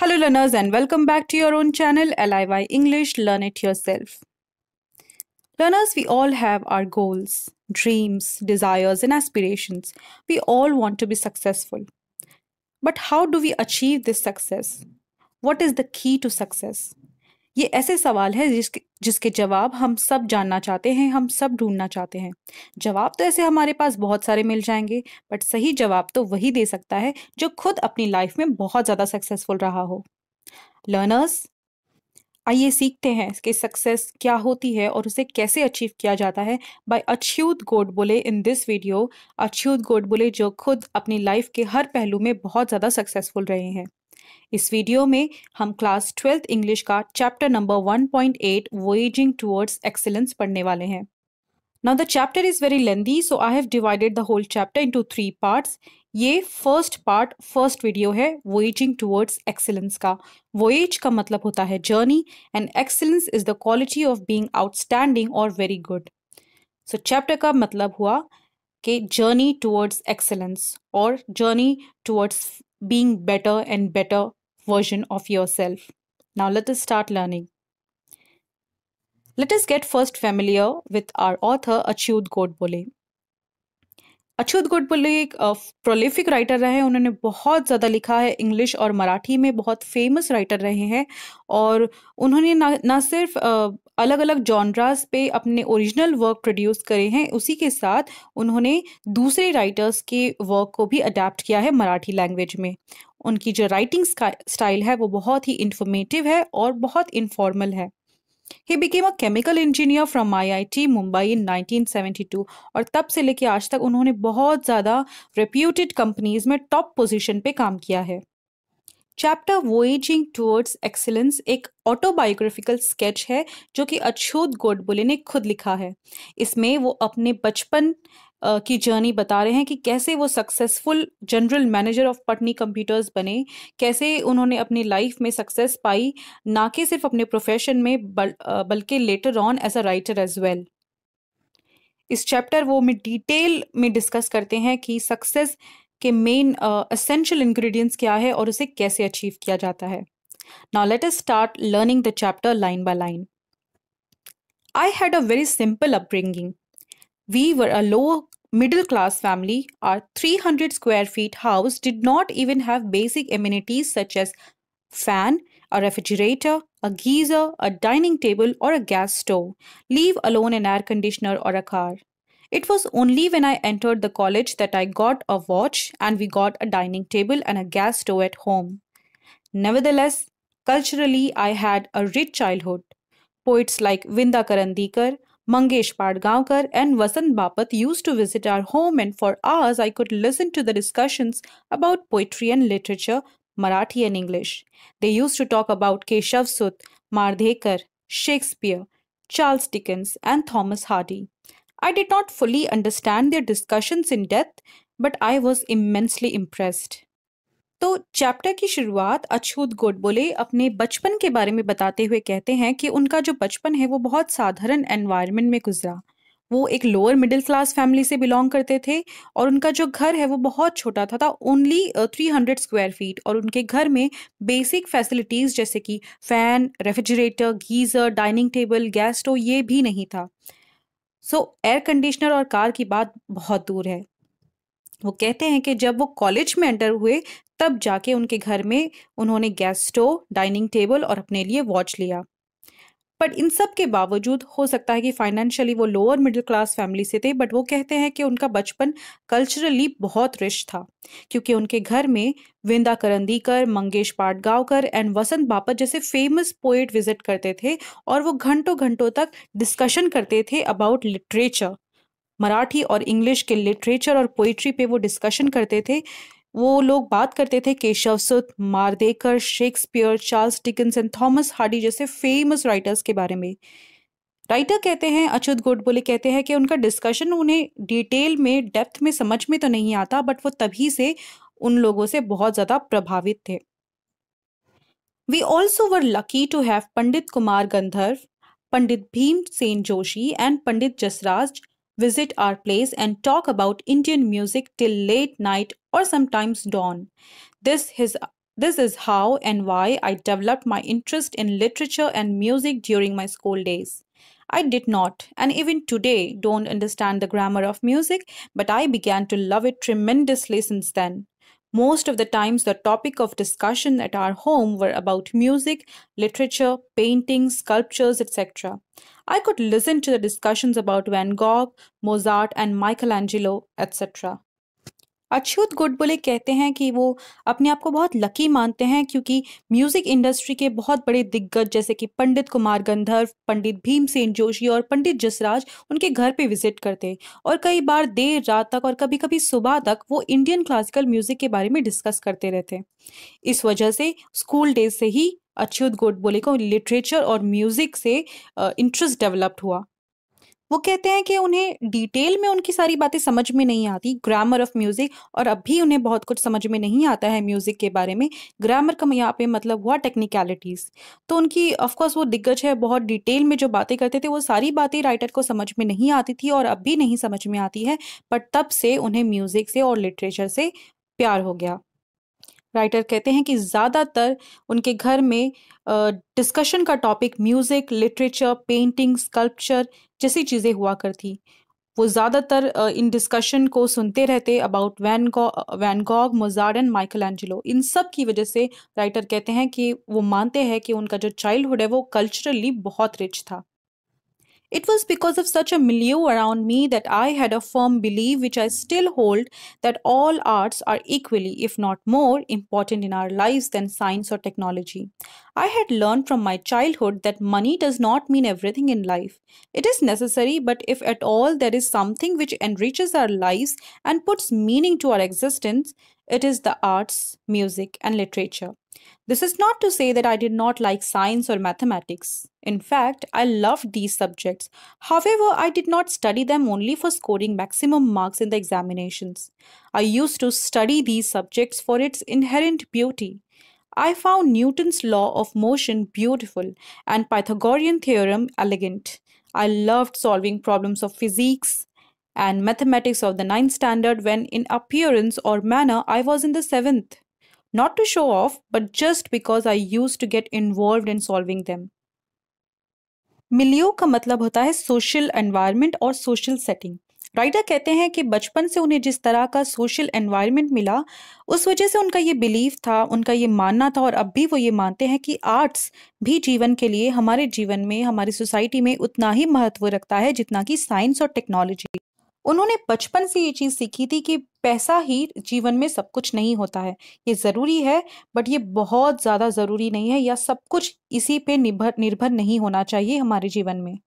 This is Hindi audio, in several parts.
Hello learners and welcome back to your own channel LIY English Learn It Yourself. Learners, we all have our goals, dreams, desires and aspirations. We all want to be successful. But how do we achieve this success? What is the key to success? ये ऐसे सवाल है जिसके जिसके जवाब हम सब जानना चाहते हैं हम सब ढूंढना चाहते हैं जवाब तो ऐसे हमारे पास बहुत सारे मिल जाएंगे बट सही जवाब तो वही दे सकता है जो खुद अपनी लाइफ में बहुत ज़्यादा सक्सेसफुल रहा हो लर्नर्स आइए सीखते हैं कि सक्सेस क्या होती है और उसे कैसे अचीव किया जाता है by Achyut Godbole in this video Achyut Godbole जो खुद अपनी लाइफ के हर पहलू में बहुत ज़्यादा सक्सेसफुल रहे हैं इस वीडियो में हम क्लास ट्वेल्थ इंग्लिश का chapter number 1.8 point eight voyaging towards excellence पढ़ने वाले हैं now the chapter is very lengthy so I have divided the whole chapter into three parts ये फर्स्ट पार्ट फर्स्ट वीडियो है वोइजिंग टूवर्ड्स एक्सेलेंस का वोइज का मतलब होता है journey and excellence is the quality of being outstanding और वेरी गुड सो चैप्टर का मतलब हुआ कि जर्नी टूवर्ड्स एक्सेलेंस और journey towards being better and better version of yourself. Now let us start learning. Let us get first familiar with our author Achyut Godbole. Achyut Godbole एक प्रोलिफिक राइटर रहे हैं उन्होंने बहुत ज़्यादा लिखा है इंग्लिश और मराठी में बहुत फेमस राइटर रहे हैं और उन्होंने ना ना सिर्फ अलग अलग जॉनराज पे अपने ओरिजिनल वर्क प्रोड्यूस करे हैं उसी के साथ उन्होंने दूसरे राइटर्स के वर्क को भी अडेप्ट किया है मराठी लैंग्वेज में उनकी जो राइटिंग स्टाइल है वो बहुत ही इन्फॉर्मेटिव है और बहुत इन्फॉर्मल है He became a chemical engineer from IIT Mumbai in 1972 और तब से लेके आज तक उन्होंने बहुत ज़्यादा reputed companies में top position पे काम किया है चैप्टर वोएजिंग टूवर्ड्स एक्सेलेंस एक ऑटोबायोग्राफिकल स्केच है जो कि अछूत गोडबोले ने खुद लिखा है इसमें वो अपने बचपन की जर्नी बता रहे हैं कि कैसे वो successful general manager of Patni computers बने कैसे उन्होंने अपनी लाइफ में सक्सेस पाई ना कि सिर्फ अपने प्रोफेशन में बल, बल्कि later on as a writer as well इस चैप्टर वो में डिटेल में डिस्कस करते हैं कि सक्सेस के मेन असेंशियल इंग्रेडिएंट्स क्या है और उसे कैसे अचीव किया जाता है now let us start learning the chapter line by line I had a very simple upbringing We were a lower middle class family. Our 300 square feet house did not even have basic amenities such as fan, a refrigerator, a geyser, a dining table, or a gas stove, leave alone an air conditioner or a car. It was only when I entered the college that I got a watch and we got a dining table and a gas stove at home. Nevertheless, culturally, I had a rich childhood. Poets like Vinda Karandikar Mangesh Padgaonkar and Vasant Bapat used to visit our home, and for hours I could listen to the discussions about poetry and literature, Marathi and English. They used to talk about Keshav Sut, Mardhekar, Shakespeare, Charles Dickens, and Thomas Hardy. I did not fully understand their discussions in depth, but I was immensely impressed. तो चैप्टर की शुरुआत अछूत गोडबोले अपने बचपन के बारे में बताते हुए कहते हैं कि उनका जो बचपन है वो बहुत साधारण एनवायरनमेंट में गुजरा वो एक लोअर मिडिल क्लास फैमिली से बिलोंग करते थे और उनका जो घर है वो बहुत छोटा था था only three hundred square feet और उनके घर में बेसिक फैसिलिटीज़ जैसे कि fan refrigerator geyser dining table gas stove ये भी नहीं था सो एयर कंडीशनर और कार की बात बहुत दूर है वो कहते हैं कि जब वो कॉलेज में एंटर हुए तब जाके उनके घर में उन्होंने गैस स्टोव डाइनिंग टेबल और अपने लिए वॉच लिया बट इन सब के बावजूद हो सकता है कि फाइनेंशियली वो लोअर मिडिल क्लास फैमिली से थे बट वो कहते हैं कि उनका बचपन कल्चरली बहुत रिच था क्योंकि उनके घर में विंदा करंदीकर मंगेश पाटगांवकर एंड वसंत बापत जैसे फेमस पोएट विजिट करते थे और वो घंटों घंटों तक डिस्कशन करते थे अबाउट लिटरेचर मराठी और इंग्लिश के लिटरेचर और पोइट्री पे वो डिस्कशन करते थे वो लोग बात करते थे Keshavsut Mardhekar Shakespeare Charles Dickens and Thomas Hardy जैसे फेमस राइटर्स के बारे में राइटर कहते हैं अच्युत गोडबोले कहते हैं कि उनका डिस्कशन उन्हें डिटेल में डेप्थ में समझ में तो नहीं आता बट वो तभी से उन लोगों से बहुत ज़्यादा प्रभावित थे we also were lucky to have Pandit Kumar Gandharva Pandit Bhimsen Joshi and Pandit Jasraj visit our place and talk about Indian music till late night or sometimes dawn. This is, this is how and why I developed my interest in literature and music during my school days. I did not, and even today, don't understand the grammar of music, but I began to love it tremendously since then. Most of the times, the topic of discussion at our home were about music, literature, paintings, sculptures, etc. I could listen to the discussions about Van Gogh, Mozart, and Michelangelo, etc. अछूत गुडबुले कहते हैं कि वो अपने आप को बहुत लकी मानते हैं क्योंकि म्यूज़िक इंडस्ट्री के बहुत बड़े दिग्गज जैसे कि पंडित कुमार गंधर्व पंडित भीमसेन जोशी और पंडित जसराज उनके घर पे विजिट करते और कई बार देर रात तक और कभी कभी सुबह तक वो इंडियन क्लासिकल म्यूज़िक के बारे में डिस्कस करते रहते इस वजह से स्कूल डेज से ही अच्युत गोडबोले को लिटरेचर और म्यूज़िक से इंटरेस्ट डेवलप्ड हुआ वो कहते हैं कि उन्हें डिटेल में उनकी सारी बातें समझ में नहीं आती ग्रामर ऑफ म्यूज़िक और अब भी उन्हें बहुत कुछ समझ में नहीं आता है म्यूज़िक के बारे में ग्रामर का यहाँ पे मतलब हुआ टेक्निकलिटीज़ तो उनकी ऑफकोर्स वो दिग्गज है बहुत डिटेल में जो बातें करते थे वो सारी बातें राइटर को समझ में नहीं आती थी और अब भी नहीं समझ में आती है बट तब से उन्हें म्यूज़िक से और लिटरेचर से प्यार हो गया राइटर कहते हैं कि ज़्यादातर उनके घर में डिस्कशन का topic music literature painting sculpture जैसी चीज़ें हुआ करती वो ज़्यादातर इन डिस्कशन को सुनते रहते about Van Gogh Van Gogh Mozart and Michelangelo इन सब की वजह से राइटर कहते हैं कि वो मानते हैं कि उनका जो चाइल्डहुड है वो कल्चरली बहुत रिच था It was because of such a milieu around me that I had a firm belief, which I still hold, that all arts are equally, if not more, important in our lives than science or technology. I had learned from my childhood that money does not mean everything in life. It is necessary, but if at all there is something which enriches our lives and puts meaning to our existence, it is the arts, music, and literature. This is not to say that I did not like science or mathematics. In fact, I loved these subjects. However, I did not study them only for scoring maximum marks in the examinations. I used to study these subjects for its inherent beauty. I found Newton's law of motion beautiful and Pythagorean theorem elegant. I loved solving problems of physics and mathematics of the ninth standard when in appearance or manner I was in the seventh. not to show off, but just because I used to get involved in solving them. मिलियो का मतलब होता है सोशल एनवायरनमेंट और सोशल सेटिंग राइटर कहते हैं कि बचपन से उन्हें जिस तरह का सोशल एनवायरनमेंट मिला उस वजह से उनका ये बिलीव था उनका ये मानना था और अब भी वो ये मानते हैं कि आर्ट्स भी जीवन के लिए हमारे जीवन में हमारी सोसाइटी में उतना ही महत्व रखता है जितना कि साइंस और टेक्नोलॉजी उन्होंने बचपन से ये चीज सीखी थी कि पैसा ही जीवन में सब कुछ नहीं होता है ये जरूरी है बट ये बहुत ज्यादा जरूरी नहीं है या सब कुछ इसी पे निर्भर निर्भर नहीं होना चाहिए हमारे जीवन में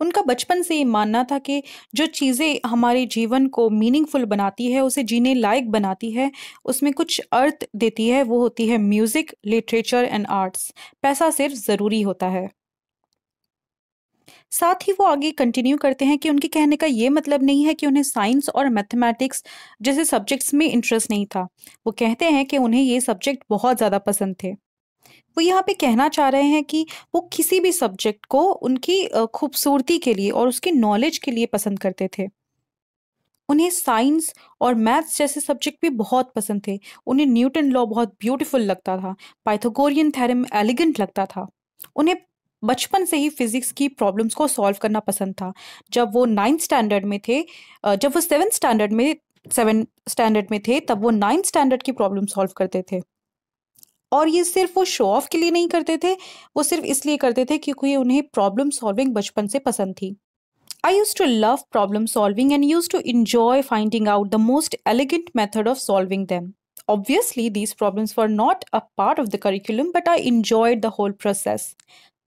उनका बचपन से ये मानना था कि जो चीज़ें हमारे जीवन को मीनिंगफुल बनाती है उसे जीने लायक बनाती है उसमें कुछ अर्थ देती है वो होती है म्यूज़िक लिटरेचर एंड आर्ट्स पैसा सिर्फ ज़रूरी होता है साथ ही वो आगे कंटिन्यू करते हैं कि उनके कहने का ये मतलब नहीं है कि उन्हें साइंस और मैथमेटिक्स जैसे सब्जेक्ट्स में इंटरेस्ट नहीं था वो कहते हैं कि उन्हें ये सब्जेक्ट बहुत ज़्यादा पसंद थे वो यहाँ पे कहना चाह रहे हैं कि वो किसी भी सब्जेक्ट को उनकी खूबसूरती के लिए और उसकी नॉलेज के लिए पसंद करते थे उन्हें साइंस और मैथ्स जैसे सब्जेक्ट भी बहुत पसंद थे उन्हें न्यूटन लॉ बहुत ब्यूटीफुल लगता था पाइथागोरियन थेरम एलिगेंट लगता था उन्हें बचपन से ही फिजिक्स की प्रॉब्लम्स को सॉल्व करना पसंद था जब वो नाइन्थ स्टैंडर्ड में थे जब वो सेवन स्टैंडर्ड में सेवन स्टैंडर्ड में थे तब वो नाइन्थ स्टैंडर्ड की प्रॉब्लम सॉल्व करते थे और ये सिर्फ वो शो ऑफ के लिए नहीं करते थे वो सिर्फ इसलिए करते थे क्योंकि उन्हें प्रॉब्लम सॉल्विंग बचपन से पसंद थी I used to love problem solving and used to enjoy finding out the most elegant method of solving them obviously these problems were not a part of the curriculum but I enjoyed the whole process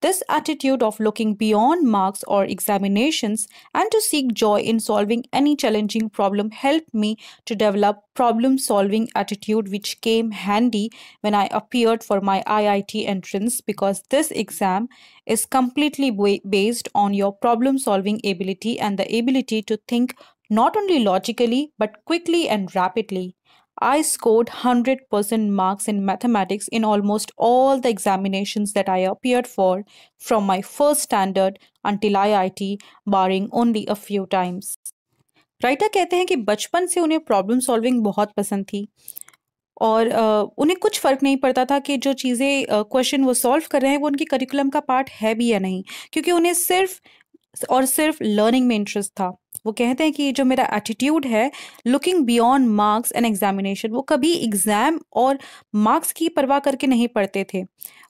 This attitude of looking beyond marks or examinations and to seek joy in solving any challenging problem helped me to develop problem solving attitude which came handy when I appeared for my IIT entrance because this exam is completely based on your problem solving ability and the ability to think not only logically but quickly and rapidly. I scored 100% marks in mathematics in almost all the examinations that I appeared for from my first standard until IIT, barring only a few times. Writer कहते हैं कि बचपन से उन्हें प्रॉब्लम सॉल्विंग बहुत पसंद थी और uh, उन्हें कुछ फ़र्क नहीं पड़ता था कि जो चीज़ें क्वेश्चन uh, वो सॉल्व कर रहे हैं वो उनकी करिकुलम का पार्ट है भी या नहीं क्योंकि उन्हें सिर्फ और सिर्फ लर्निंग में इंटरेस्ट था वो कहते हैं कि जो मेरा एटीट्यूड है looking beyond marks and examination वो कभी एग्ज़ाम और मार्क्स की परवाह करके नहीं पढ़ते थे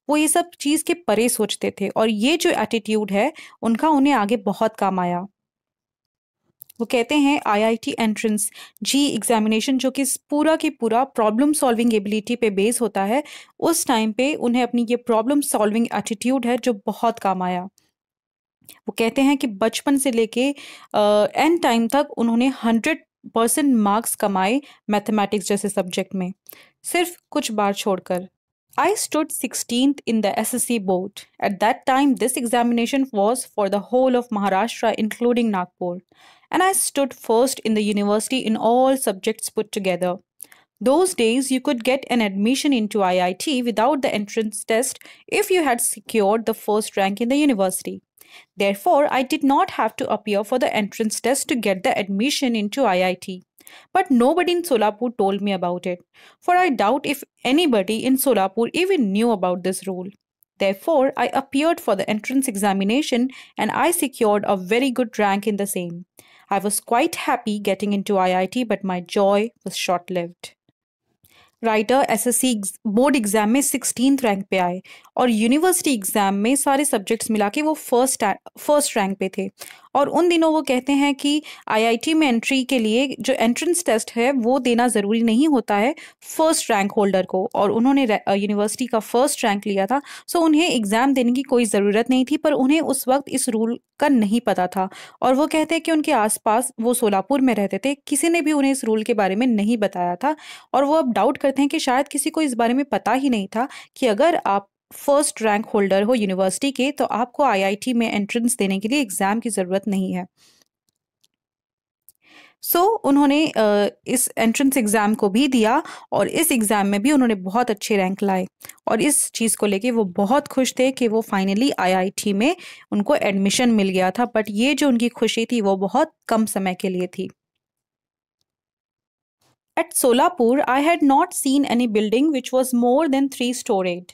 वो ये सब चीज़ के परे सोचते थे और ये जो एटीट्यूड है उनका उन्हें आगे बहुत काम आया वो कहते हैं आईआईटी एंट्रेंस जी एग्जामिनेशन जो कि पूरा के पूरा प्रॉब्लम सॉल्विंग एबिलिटी पे बेस होता है उस टाइम पे उन्हें अपनी ये प्रॉब्लम सॉल्विंग एटीट्यूड है जो बहुत काम आया वो कहते हैं कि बचपन से लेके एंड टाइम तक उन्होंने हंड्रेड परसेंट मार्क्स कमाए मैथमेटिक्स जैसे सब्जेक्ट में सिर्फ कुछ बार छोड़कर I stood sixteen in the S S C board at that time this examination was for the whole of Maharashtra including Nagpur and I stood first in the university in all subjects put together those days you could get an admission into I I T without the entrance test if you had secured the first rank in the university Therefore, I did not have to appear for the entrance test to get the admission into IIT. But nobody in Solapur told me about it, for I doubt if anybody in Solapur even knew about this rule. Therefore, I appeared for the entrance examination and I secured a very good rank in the same. I was quite happy getting into IIT, but my joy was short lived. Writer S S C board exam में सिक्सटीन रैंक पे आए और यूनिवर्सिटी एग्जाम में सारे सब्जेक्ट्स मिला के वो फर्स्ट फर्स्ट रैंक पे थे और उन दिनों वो कहते हैं कि आईआईटी में एंट्री के लिए जो एंट्रेंस टेस्ट है वो देना ज़रूरी नहीं होता है फर्स्ट रैंक होल्डर को और उन्होंने यूनिवर्सिटी का फर्स्ट रैंक लिया था सो उन्हें एग्ज़ाम देने की कोई ज़रूरत नहीं थी पर उन्हें उस वक्त इस रूल का नहीं पता था और वो कहते हैं कि उनके आसपास वो सोलापुर में रहते थे किसी ने भी उन्हें इस रूल के बारे में नहीं बताया था और वो अब डाउट करते हैं कि शायद किसी को इस बारे में पता ही नहीं था कि अगर आप फर्स्ट रैंक होल्डर हो यूनिवर्सिटी के तो आपको आईआईटी में एंट्रेंस देने के लिए एग्ज़ाम की ज़रूरत नहीं है सो so, उन्होंने इस एंट्रेंस एग्ज़ाम को भी दिया और इस एग्ज़ाम में भी उन्होंने बहुत अच्छे रैंक लाए और इस चीज़ को लेके वो बहुत खुश थे कि वो फाइनली आईआईटी में उनको एडमिशन मिल गया था बट ये जो उनकी खुशी थी वो बहुत कम समय के लिए थी at Solapur I had not seen any building which was more than three storeyed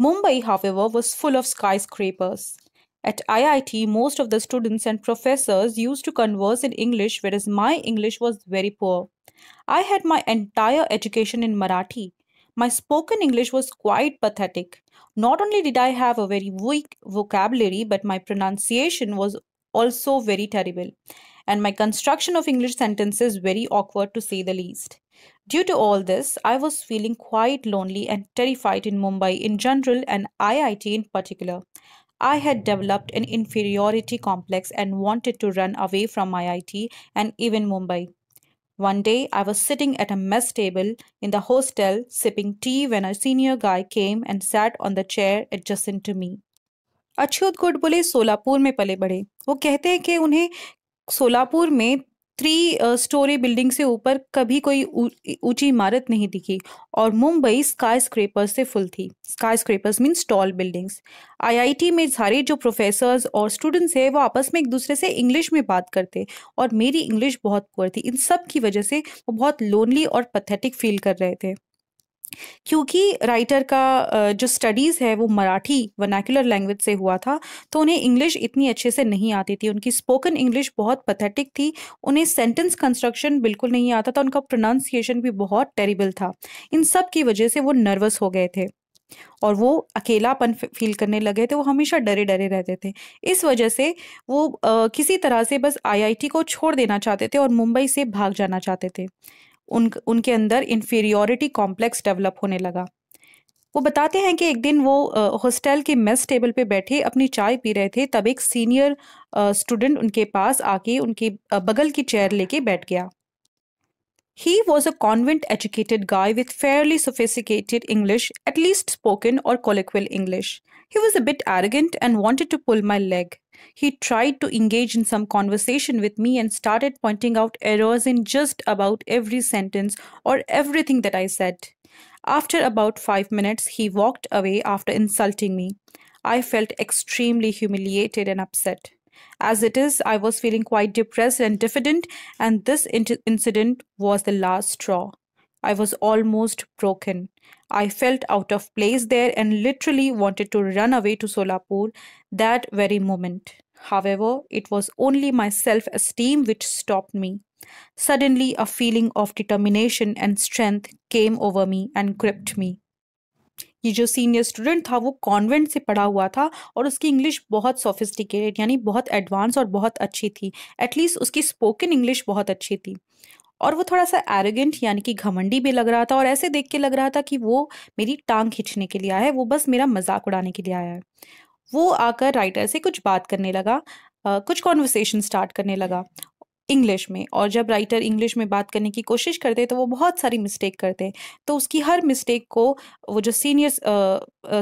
Mumbai, however, was full of skyscrapers. At IIT, most of the students and professors used to converse in English, whereas my English was very poor. I had my entire education in Marathi. My spoken English was quite pathetic. Not only did I have a very weak vocabulary, but my pronunciation was also very terrible. And my construction of English sentences very awkward to say the least. Due to all this, I was feeling quite lonely and terrified in Mumbai in general and IIT in particular. I had developed an inferiority complex and wanted to run away from IIT and even Mumbai. One day, I was sitting at a mess table in the hostel sipping tea when a senior guy came and sat on the chair adjacent to me. Achyut Godbole Solapur में पले बढ़े वो कहते हैं कि उन्हें सोलापुर में थ्री स्टोरी बिल्डिंग से ऊपर कभी कोई ऊंची इमारत नहीं दिखी और मुंबई स्काई स्क्रेपर्स से फुल थी skyscrapers means tall buildings IIT में सारे जो प्रोफेसर्स और स्टूडेंट्स है वो आपस में एक दूसरे से इंग्लिश में बात करते और मेरी इंग्लिश बहुत पुअर थी इन सब की वजह से वो बहुत लोनली और पथेटिक फील कर रहे थे क्योंकि राइटर का जो स्टडीज़ है वो मराठी वनाकुलर लैंग्वेज से हुआ था तो उन्हें इंग्लिश इतनी अच्छे से नहीं आती थी उनकी स्पोकन इंग्लिश बहुत पथेटिक थी उन्हें सेंटेंस कंस्ट्रक्शन बिल्कुल नहीं आता था उनका प्रोनाउंसिएशन भी बहुत टेरिबल था इन सब की वजह से वो नर्वस हो गए थे और वो अकेलापन फील करने लगे थे वो हमेशा डरे डरे रहते थे इस वजह से वो आ, किसी तरह से बस आईआईटी को छोड़ देना चाहते थे और मुंबई से भाग जाना चाहते थे उन उनके अंदर इन्फेरियोरिटी कॉम्प्लेक्स डेवलप होने लगा वो बताते हैं कि एक दिन वो हॉस्टल के मेस टेबल पे बैठे अपनी चाय पी रहे थे तब एक सीनियर स्टूडेंट उनके पास आके उनके बगल की चेयर लेके बैठ गया He was a convent educated guy with fairly sophisticated English, at least spoken or colloquial English. He was a bit arrogant and wanted to pull my leg. He tried to engage in some conversation with me and started pointing out errors in just about every sentence or everything that I said. After about five minutes, he walked away after insulting me. I felt extremely humiliated and upset. As it is, I was feeling quite depressed and diffident, and this incident was the last straw. I was almost broken. I felt out of place there and literally wanted to run away to Solapur that very moment. However, it was only my self esteem which stopped me. Suddenly, a feeling of determination and strength came over me and gripped me. ये जो सीनियर स्टूडेंट था वो कॉन्वेंट से पढ़ा हुआ था और उसकी इंग्लिश बहुत सोफिस्टिकेटेड यानी बहुत एडवांस और बहुत अच्छी थी एटलीस्ट उसकी स्पोकन इंग्लिश बहुत अच्छी थी और वो थोड़ा सा एरोगेंट यानी कि घमंडी भी लग रहा था और ऐसे देख के लग रहा था कि वो मेरी टांग खींचने के लिए आया है वो बस मेरा मजाक उड़ाने के लिए आया है वो आकर राइटर से कुछ बात करने लगा कुछ कॉन्वर्सेशन स्टार्ट करने लगा इंग्लिश में और जब राइटर इंग्लिश में बात करने की कोशिश करते हैं तो वो बहुत सारी मिस्टेक करते हैं तो उसकी हर मिस्टेक को वो जो सीनियर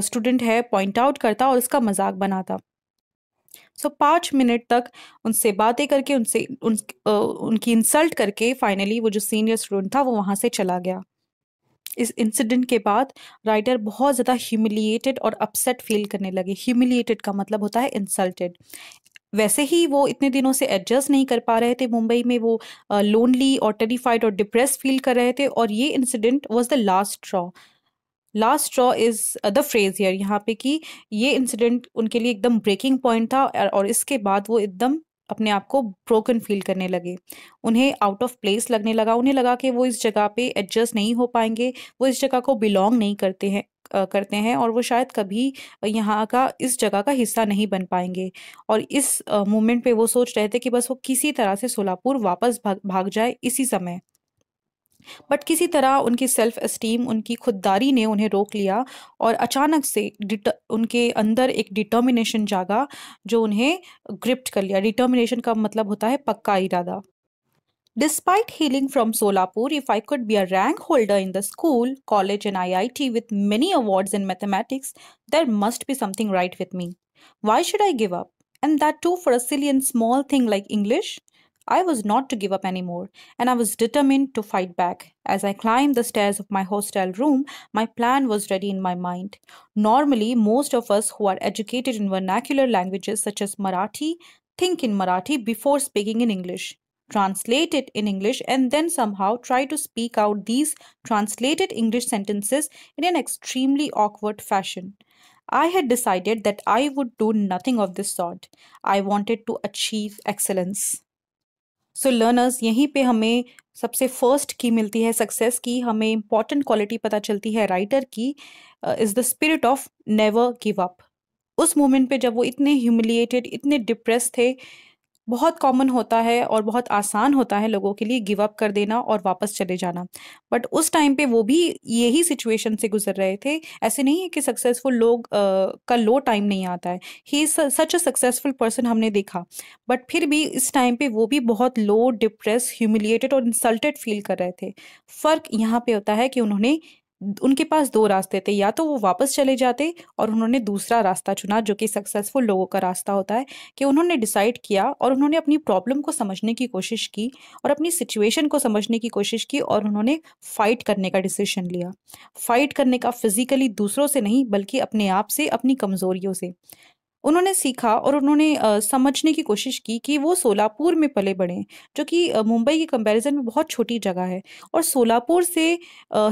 स्टूडेंट है पॉइंट आउट करता और उसका मजाक बनाता सो so, पाँच मिनट तक उनसे बातें करके उनसे उन, उनकी इंसल्ट करके फाइनली वो जो सीनियर स्टूडेंट था वो वहाँ से चला गया इस इंसिडेंट के बाद राइटर बहुत ज़्यादा ह्यूमिलिएटेड और अपसेट फील करने लगे ह्यूमिलिएटेड का मतलब होता है इंसल्टेड वैसे ही वो इतने दिनों से एडजस्ट नहीं कर पा रहे थे मुंबई में वो लोनली और टेरिफाइड और डिप्रेस फील कर रहे थे और ये incident was the last straw last straw is the phrase here यहाँ पे कि ये इंसिडेंट उनके लिए एकदम ब्रेकिंग पॉइंट था और इसके बाद वो एकदम अपने आप को ब्रोकन फील करने लगे उन्हें आउट ऑफ प्लेस लगने लगा उन्हें लगा कि वो इस जगह पे एडजस्ट नहीं हो पाएंगे वो इस जगह को बिलोंग नहीं करते हैं करते हैं और वो शायद कभी यहाँ का इस जगह का हिस्सा नहीं बन पाएंगे और इस मोमेंट पे वो सोच रहे थे कि बस वो किसी तरह से सोलापुर वापस भाग भाग जाए इसी समय बट किसी तरह उनकी सेल्फ एस्टीम उनकी खुददारी ने उन्हें रोक लिया और अचानक से उनके अंदर एक डिटर्मिनेशन जागा जो उन्हें ग्रिप्ट कर लिया डिटर्मिनेशन का मतलब होता है पक्का इरादा despite hailing from Solapur if I could be a rank holder in the school college and I I T with many awards in mathematics there must be something right with me why should I give up and that too for a silly small thing like English I was not to give up any more, and I was determined to fight back. As I climbed the stairs of my hostel room, my plan was ready in my mind. Normally, most of us who are educated in vernacular languages such as Marathi think in Marathi before speaking in English, translate it in English, and then somehow try to speak out these translated English sentences in an extremely awkward fashion. I had decided that I would do nothing of this sort. I wanted to achieve excellence. So learners यहीं पे हमें सबसे फर्स्ट की मिलती है सक्सेस की हमें इम्पॉर्टेंट क्वालिटी पता चलती है राइटर की is the spirit of never give up उस मोमेंट पे जब वो इतने ह्यूमिलिएटेड इतने डिप्रेस थे बहुत कॉमन होता है और बहुत आसान होता है लोगों के लिए गिव अप कर देना और वापस चले जाना बट उस टाइम पे वो भी यही सिचुएशन से गुजर रहे थे ऐसे नहीं है कि सक्सेसफुल लोग आ, का लो टाइम नहीं आता है ही सच अ सक्सेसफुल पर्सन हमने देखा बट फिर भी इस टाइम पे वो भी बहुत लो डिप्रेस ह्यूमिलिएटेड और इंसल्टेड फील कर रहे थे फ़र्क यहाँ पे होता है कि उन्होंने उनके पास दो रास्ते थे या तो वो वापस चले जाते और उन्होंने दूसरा रास्ता चुना जो कि सक्सेसफुल लोगों का रास्ता होता है कि उन्होंने डिसाइड किया और उन्होंने अपनी प्रॉब्लम को समझने की कोशिश की और अपनी सिचुएशन को समझने की कोशिश की और उन्होंने फाइट करने का डिसीजन लिया फाइट करने का फिजिकली दूसरों से नहीं बल्कि अपने आप से अपनी कमज़ोरियों से उन्होंने सीखा और उन्होंने समझने की कोशिश की कि वो सोलापुर में पले बढ़े जो कि मुंबई के कंपैरिजन में बहुत छोटी जगह है और सोलापुर से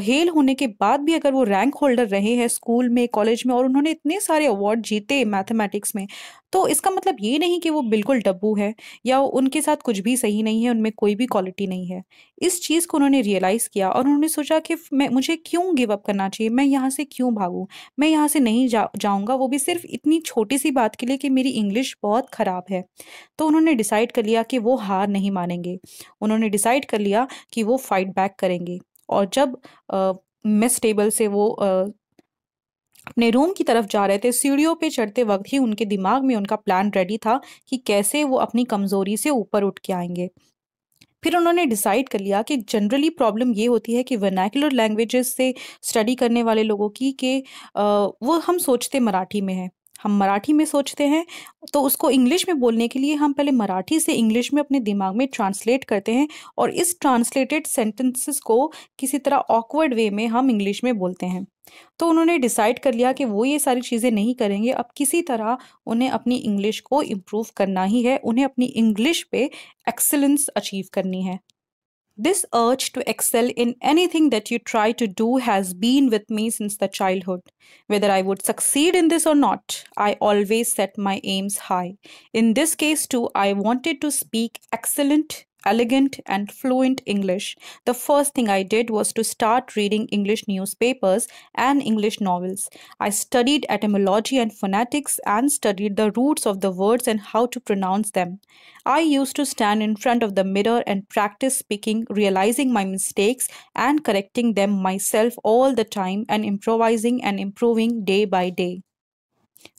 हेल होने के बाद भी अगर वो रैंक होल्डर रहे हैं स्कूल में कॉलेज में और उन्होंने इतने सारे अवार्ड जीते मैथमेटिक्स में तो इसका मतलब ये नहीं कि वो बिल्कुल डब्बू है या उनके साथ कुछ भी सही नहीं है उनमें कोई भी क्वालिटी नहीं है इस चीज़ को उन्होंने रियलाइज़ किया और उन्होंने सोचा कि मैं मुझे क्यों गिव अप करना चाहिए मैं यहाँ से क्यों भागूँ मैं यहाँ से नहीं जा जाऊँगा वो भी सिर्फ इतनी छोटी सी बात बात के लिए कि मेरी इंग्लिश बहुत ख़राब है तो उन्होंने डिसाइड कर लिया कि वो हार नहीं मानेंगे उन्होंने डिसाइड कर लिया कि वो फाइट बैक करेंगे और जब मिस टेबल से वो आ, अपने रूम की तरफ जा रहे थे सीढ़ियों पे चढ़ते वक्त ही उनके दिमाग में उनका प्लान रेडी था कि कैसे वो अपनी कमज़ोरी से ऊपर उठ के आएंगे फिर उन्होंने डिसाइड कर लिया कि जनरली प्रॉब्लम ये होती है कि वर्नैकुलर लैंग्वेजेस से स्टडी करने वाले लोगों की कि वो हम सोचते मराठी में है हम मराठी में सोचते हैं तो उसको इंग्लिश में बोलने के लिए हम पहले मराठी से इंग्लिश में अपने दिमाग में ट्रांसलेट करते हैं और इस ट्रांसलेटेड सेंटेंसेस को किसी तरह ऑकवर्ड वे में हम इंग्लिश में बोलते हैं तो उन्होंने डिसाइड कर लिया कि वो ये सारी चीज़ें नहीं करेंगे अब किसी तरह उन्हें अपनी इंग्लिश को इम्प्रूव करना ही है उन्हें अपनी इंग्लिश पे एक्सेलेंस अचीव करनी है This urge to excel in anything that you try to do has been with me since the childhood. Whether I would succeed in this or not, I always set my aims high. In this case, too, I wanted to speak excellent elegant and fluent English, the first thing I did was to start reading English newspapers and English novels. I studied etymology and phonetics and studied the roots of the words and how to pronounce them. I used to stand in front of the mirror and practice speaking, realizing my mistakes and correcting them myself all the time and improvising and improving day by day.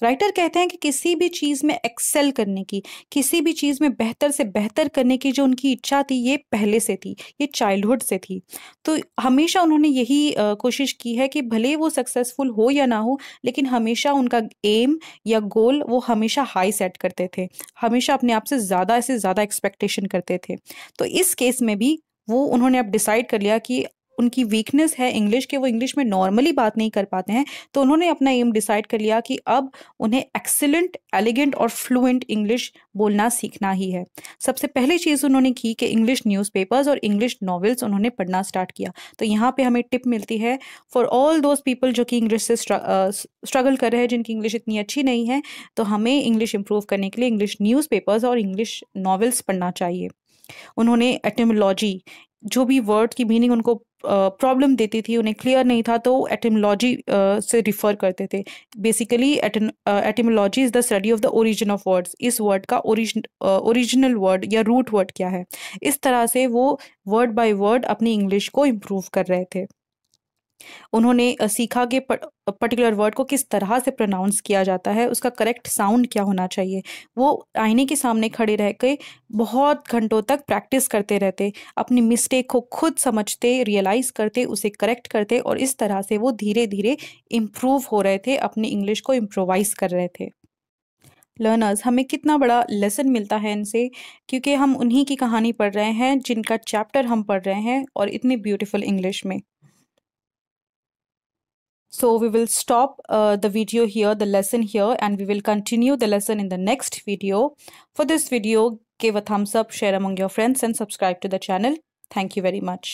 Writer कहते हैं कि किसी भी चीज़ में एक्सेल करने की किसी भी चीज़ में बेहतर से बेहतर करने की जो उनकी इच्छा थी ये पहले से थी ये चाइल्डहुड से थी तो हमेशा उन्होंने यही कोशिश की है कि भले वो सक्सेसफुल हो या ना हो लेकिन हमेशा उनका एम या गोल वो हमेशा हाई सेट करते थे हमेशा अपने आप से ज़्यादा से ज़्यादा एक्सपेक्टेशन करते थे तो इस केस में भी वो उन्होंने अब डिसाइड कर लिया कि उनकी वीकनेस है इंग्लिश के वो इंग्लिश में नॉर्मली बात नहीं कर पाते हैं तो उन्होंने अपना एम डिसाइड कर लिया कि अब उन्हें एक्सेलेंट एलिगेंट और फ्लुएंट इंग्लिश बोलना सीखना ही है सबसे पहली चीज़ उन्होंने की कि इंग्लिश न्यूज़पेपर्स और इंग्लिश नॉवेल्स उन्होंने पढ़ना स्टार्ट किया तो यहाँ पर हमें टिप मिलती है फॉर ऑल दोज पीपल जो कि इंग्लिश से स्ट्रगल कर रहे हैं जिनकी इंग्लिश इतनी अच्छी नहीं है तो हमें इंग्लिश इंप्रूव करने के लिए इंग्लिश न्यूज़ और इंग्लिश नॉवेल्स पढ़ना चाहिए उन्होंने एटमोलॉजी जो भी वर्ड की मीनिंग उनको प्रॉब्लम देती थी उन्हें क्लियर नहीं था तो एटमोलॉजी से रिफ़र करते थे basically etymology is the study of the origin of words इस वर्ड का ओरिजिन ओरिजिनल वर्ड या रूट वर्ड क्या है इस तरह से वो वर्ड बाय वर्ड अपनी इंग्लिश को इम्प्रूव कर रहे थे उन्होंने सीखा कि पर्टिकुलर वर्ड को किस तरह से प्रोनाउंस किया जाता है उसका करेक्ट साउंड क्या होना चाहिए वो आईने के सामने खड़े रह के बहुत घंटों तक प्रैक्टिस करते रहते अपनी मिस्टेक को खुद समझते रियलाइज़ करते उसे करेक्ट करते और इस तरह से वो धीरे धीरे इम्प्रूव हो रहे थे अपनी इंग्लिश को इम्प्रोवाइज़ कर रहे थे लर्नर्स हमें कितना बड़ा लेसन मिलता है इनसे क्योंकि हम उन्हीं की कहानी पढ़ रहे हैं जिनका चैप्टर हम पढ़ रहे हैं और इतनी ब्यूटीफुल इंग्लिश में So we will stop uh, the video here, the lesson here and we will continue the lesson in the next video. For this video, give a thumbs up, share among your friends and subscribe to the channel. Thank you very much.